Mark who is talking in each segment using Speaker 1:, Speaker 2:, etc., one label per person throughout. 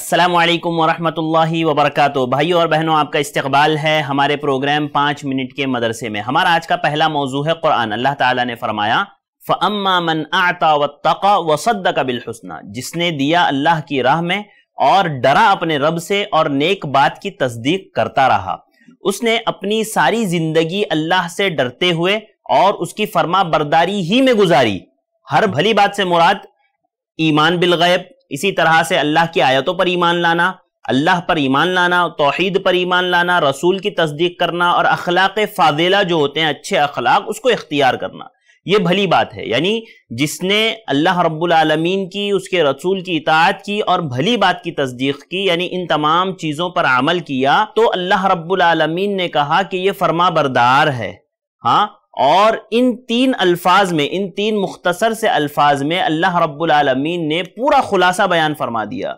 Speaker 1: अस्सलाम वालेकुम वरहमतुल्लाहि वबरकातु भाइयों और बहनों आपका इस्तकबाल है हमारे प्रोग्राम पाँच मिनट के मदरसे में हमारा आज का पहला मौजू है कुरान अल्लाह ताला ने फरमाया फ़म्मा मन आता व तक़ा व सद्द कबिल हसना जिसने दिया अल्लाह की राह में और डरा अपने रब से और नेक बात की तस्दीक करता रहा उसने अपनी सारी जिंदगी अल्लाह से डरते हुए और उसकी फरमा बरदारी ही में गुजारी हर भली बात से मुराद ईमान बिल गैब इसी तरह से अल्लाह की आयतों पर ईमान लाना अल्लाह पर ईमान लाना तोहद पर ईमान लाना रसूल की तस्दीक करना और अखलाक फाजिला जो होते हैं अच्छे अखलाक उसको इख्तियार करना ये भली बात है यानी जिसने अल्लाह रबालमीन की उसके रसूल की इतात की और भली बात की तस्दीक की यानी इन तमाम चीज़ों पर अमल किया तो अल्लाह रबालमीन ने कहा कि ये फर्मा बरदार है हाँ और इन तीन अल्फाज में इन तीन मुख्तसर से अल्फाज में अल्लाह रब्बुलमीन ने पूरा खुलासा बयान फरमा दिया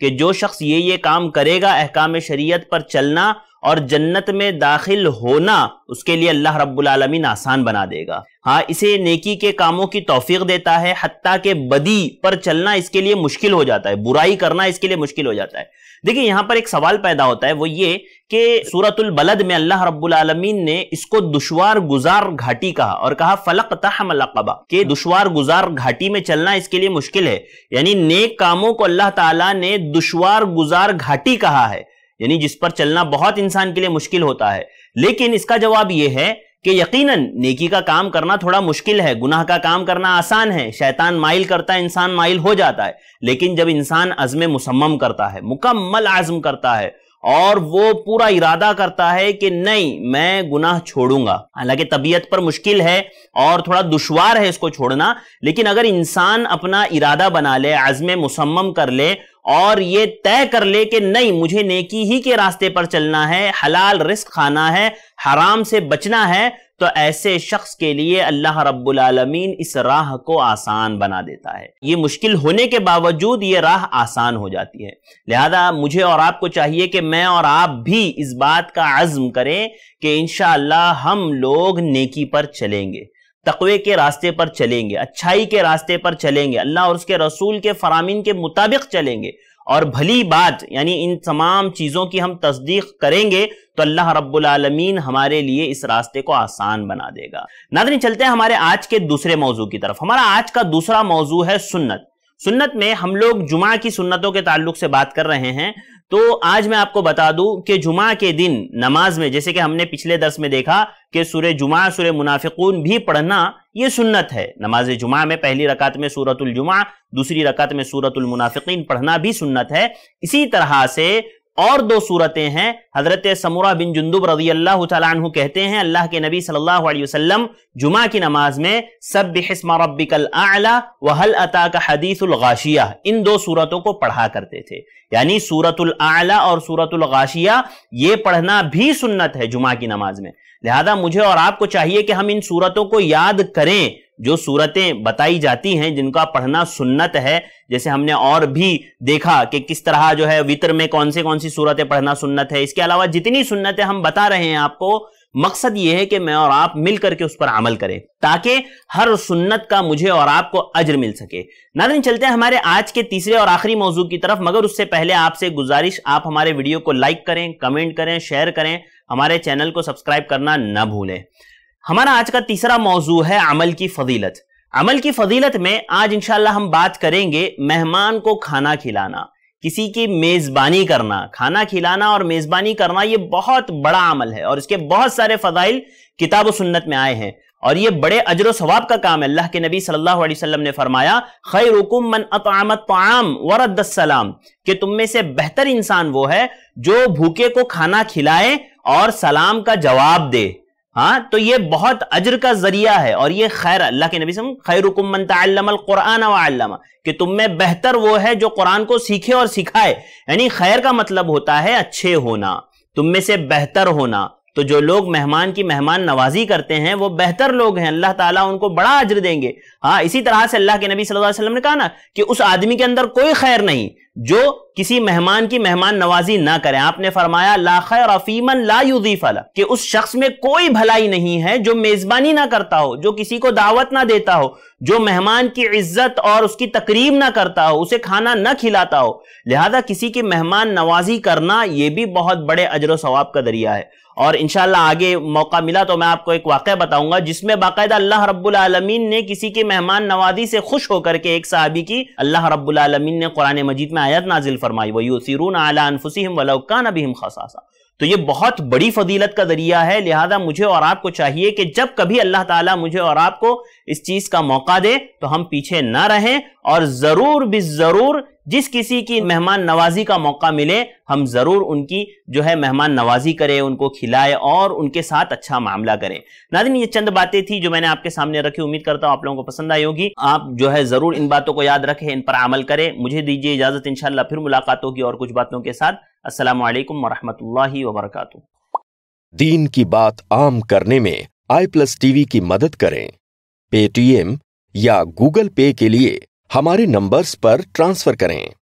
Speaker 1: कि जो शख्स ये ये काम करेगा अहकाम शरीयत पर चलना और जन्नत में दाखिल होना उसके लिए अल्लाह रब्बुल आलमीन आसान बना देगा हाँ इसे नेकी के कामों की तोफीक देता है हत्या के बदी पर चलना इसके लिए मुश्किल हो जाता है बुराई करना इसके लिए मुश्किल हो जाता है देखिए यहाँ पर एक सवाल पैदा होता है वो ये कि सूरतुल बलद में अल्लाह रब्बुल आलमीन ने इसको दुशवार गुजार घाटी कहा और कहा फलक तहमलकबा कि दुशवार गुजार घाटी में चलना इसके लिए मुश्किल है यानी नेक कामों को अल्लाह ताला ने दुशवार गुजार घाटी कहा है यानी जिस पर चलना बहुत इंसान के लिए मुश्किल होता है लेकिन इसका जवाब यह है कि यकीनन नेकी का काम करना थोड़ा मुश्किल है गुनाह का काम करना आसान है शैतान माइल करता है इंसान माइल हो जाता है लेकिन जब इंसान अज़म मुसम्म करता है मुकम्मल आज़म करता है और वो पूरा इरादा करता है कि नहीं मैं गुनाह छोड़ूंगा हालांकि तबीयत पर मुश्किल है और थोड़ा दुश्वार है इसको छोड़ना लेकिन अगर इंसान अपना इरादा बना ले आज़म मुसम्म कर ले और ये तय कर ले कि नहीं मुझे नेकी ही के रास्ते पर चलना है हलाल रिस्क खाना है हराम से बचना है तो ऐसे शख्स के लिए अल्लाह रब्बुल आलमीन इस राह को आसान बना देता है ये मुश्किल होने के बावजूद ये राह आसान हो जाती है लिहाजा मुझे और आपको चाहिए कि मैं और आप भी इस बात का आज़म करें कि इन हम लोग नेकी पर चलेंगे तकवे के रास्ते पर चलेंगे अच्छाई के रास्ते पर चलेंगे अल्लाह और उसके रसूल के फरामीन के मुताबिक चलेंगे और भली बात यानी इन तमाम चीज़ों की हम तस्दीक करेंगे तो अल्लाह रब्बुलमीन हमारे लिए इस रास्ते को आसान बना देगा नादनी चलते हैं हमारे आज के दूसरे मौजू की तरफ हमारा आज का दूसरा मौजू है सुन्नत सुन्नत में हम लोग जुमा की सुन्नतों के ताल्लुक से बात कर रहे हैं तो आज मैं आपको बता दूं कि जुमा के दिन नमाज में जैसे कि हमने पिछले दस में देखा कि सूर्य जुमा सूर्य मुनाफिकून भी पढ़ना ये सुन्नत है नमाज जुमा में पहली रकात में सूरतुल जुमा दूसरी रकात में सूरतुल मुनाफिकीन पढ़ना भी सुन्नत है इसी तरह से और दो सूरतें हैं हजरत समूरा बिन जुंदुब रजी अल्लाह तु कहते हैं अल्लाह के नबी सल्लल्लाहु अलैहि वसल्लम जुमा की नमाज में सब बिस्मा रबिकल आला वहल अता का हदीसगाशिया इन दो सूरतों को पढ़ा करते थे यानी सूरतुल आला और सूरतुल गाशिया ये पढ़ना भी सुन्नत है जुमा की नमाज में लिहाजा मुझे और आपको चाहिए कि हम इन सूरतों को याद करें जो सूरतें बताई जाती हैं जिनका पढ़ना सुन्नत है जैसे हमने और भी देखा कि किस तरह जो है वितर में कौन से कौन सी सूरतें पढ़ना सुन्नत है इसके अलावा जितनी सुन्नतें हम बता रहे हैं आपको मकसद ये है कि मैं और आप मिल करके उस पर अमल करें ताकि हर सुन्नत का मुझे और आपको अजर मिल सके नाजन तो चलते हैं हमारे आज के तीसरे और आखिरी मौजू की तरफ मगर उससे पहले आपसे गुजारिश आप हमारे वीडियो को लाइक करें कमेंट करें शेयर करें हमारे चैनल को सब्सक्राइब करना ना भूलें हमारा आज का तीसरा मौजू है अमल की फजीलत अमल की फजीलत में आज इंशाला हम बात करेंगे मेहमान को खाना खिलाना किसी की मेज़बानी करना खाना खिलाना और मेज़बानी करना ये बहुत बड़ा अमल है और इसके बहुत सारे फजाइल किताब सुन्नत में आए हैं और ये बड़े अजर स्वाब का काम है अल्लाह के नबी सल्लल्लाहु अलैहि वसल्लम ने फरमाया खैर मन अतामत ताम वरदसलाम कि तुम में से बेहतर इंसान वो है जो भूखे को खाना खिलाए और सलाम का जवाब दे हाँ तो ये बहुत अजर का जरिया है और ये खैर अल्लाह के नबी सम खैर कुरान कि तुम में बेहतर वो है जो कुरान को सीखे और सिखाए यानी खैर का मतलब होता है अच्छे होना तुम में से बेहतर होना तो जो लोग मेहमान की मेहमान नवाजी करते हैं वो बेहतर लोग हैं अल्लाह ताला उनको बड़ा अजर देंगे हाँ इसी तरह से अल्लाह के नबी सल्लल्लाहु अलैहि वसल्लम ने कहा ना कि उस आदमी के अंदर कोई खैर नहीं जो किसी मेहमान की मेहमान नवाजी ना करें आपने फरमाया लाखर अफीमन ला युदीफ अला कि उस शख्स में कोई भलाई नहीं है जो मेजबानी ना करता हो जो किसी को दावत ना देता हो जो मेहमान की इज्जत और उसकी तकरीब ना करता हो उसे खाना ना खिलाता हो लिहाजा किसी की मेहमान नवाजी करना यह भी बहुत बड़े अजर सवाब का दरिया है और इनशाला आगे मौका मिला तो मैं आपको एक वाक़ बताऊंगा जिसमें बाकायदा अल्लाह रब्बुलमीन ने किसी की मेहमान नवाजी से खुश होकर के एक साहबी की अल्लाह रब्बुलमीन ने कुरान मजीद में आयत नाजिल फरमा فرمائی ویوثیرون علی انفسهم ولو كَانَ بهم خصاصہ तो ये बहुत बड़ी फजीलत का जरिया है लिहाजा मुझे और आपको चाहिए कि जब कभी अल्लाह ताला मुझे और आपको इस चीज का मौका दे तो हम पीछे ना रहें और जरूर भी जरूर जिस किसी की मेहमान नवाजी का मौका मिले हम जरूर उनकी जो है मेहमान नवाजी करें उनको खिलाए और उनके साथ अच्छा मामला करें नादिन ये चंद बातें थी जो मैंने आपके सामने रखी उम्मीद करता हूं आप लोगों को पसंद आई होगी आप जो है जरूर इन बातों को याद रखें इन पर अमल करें मुझे दीजिए इजाजत इंशाला फिर मुलाकात होगी और कुछ बातों के साथ अस्सलाम वालेकुम वरहमतुल्लाहि दीन की बात आम करने में आई प्लस टीवी की मदद करें पेटीएम या गूगल पे के लिए हमारे नंबर्स पर ट्रांसफर करें